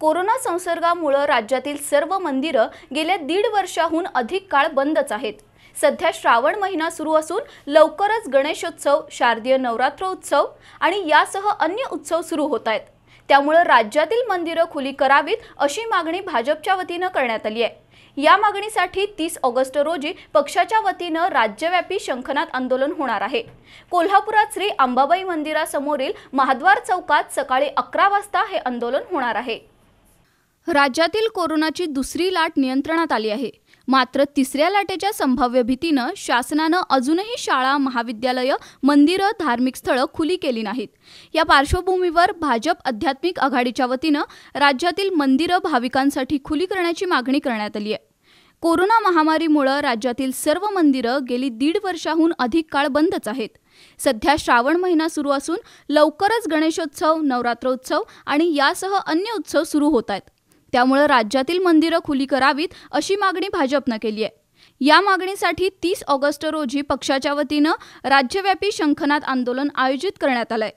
corona संसर्गामुळं राज्यातील सर्व मंदिरं गेल्या दीड वर्षाहून अधिक काळ बंदच आहेत सध्या श्रावण महिना सुरू असून लवकरच गणेशोत्सव शारदीय नवरात्रोत्सव आणि यासह अन्य उत्सव सुरू होत आहेत त्यामुळं राज्यातील मंदिरं खुली करावीत अशी मागणी भाजपच्या वतीनं करण्यात आली आहे या मागणीसाठी तीस ऑगस्ट रोजी पक्षाच्या वतीनं राज्यव्यापी शंखनाद आंदोलन होणार आहे कोल्हापुरात श्री अंबाबाई मंदिरासमोरील महाद्वार चौकात सकाळी अकरा वाजता हे आंदोलन होणार आहे राज्यातील कोरोनाची दुसरी लाट नियंत्रणात आली आहे मात्र तिसऱ्या लाटेच्या संभाव्य भीतीनं शासनानं अजूनही शाळा महाविद्यालयं मंदिरं धार्मिक स्थळं खुली केली नाहीत या पार्श्वभूमीवर भाजप आध्यात्मिक आघाडीच्या वतीनं राज्यातील मंदिरं भाविकांसाठी खुली करण्याची मागणी करण्यात आली आहे कोरोना महामारीमुळं राज्यातील सर्व मंदिरं गेली दीड वर्षाहून अधिक काळ बंदच आहेत सध्या श्रावण महिना सुरू असून लवकरच गणेशोत्सव नवरात्रोत्सव आणि यासह अन्य उत्सव सुरू होत आहेत त्यामुळे राज्यातील मंदिरं खुली करावीत अशी मागणी भाजपनं केली आहे या मागणीसाठी तीस ऑगस्ट रोजी पक्षाच्या वतीनं राज्यव्यापी शंखनाद आंदोलन आयोजित करण्यात आलंय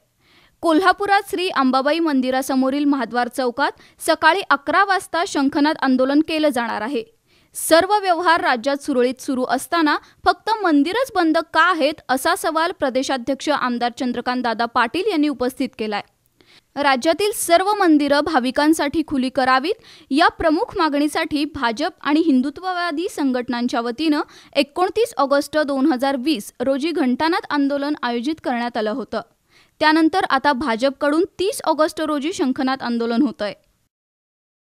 कोल्हापुरात श्री अंबाबाई मंदिरासमोरील महाद्वार चौकात सकाळी अकरा वाजता शंखनाद आंदोलन केलं जाणार आहे सर्व व्यवहार राज्यात सुरळीत सुरू असताना फक्त मंदिरच बंद का आहेत असा सवाल प्रदेशाध्यक्ष आमदार चंद्रकांत दादा पाटील यांनी उपस्थित केलाय राज्यातील सर्व मंदिरं भाविकांसाठी खुली करावीत या प्रमुख मागणीसाठी भाजप आणि हिंदुत्ववादी संघटनांच्या वतीनं एकोणतीस ऑगस्ट दोन हजार वीस रोजी घंटानाथ आंदोलन आयोजित करण्यात आलं होतं त्यानंतर आता भाजपकडून तीस ऑगस्ट रोजी शंखनाथ आंदोलन होत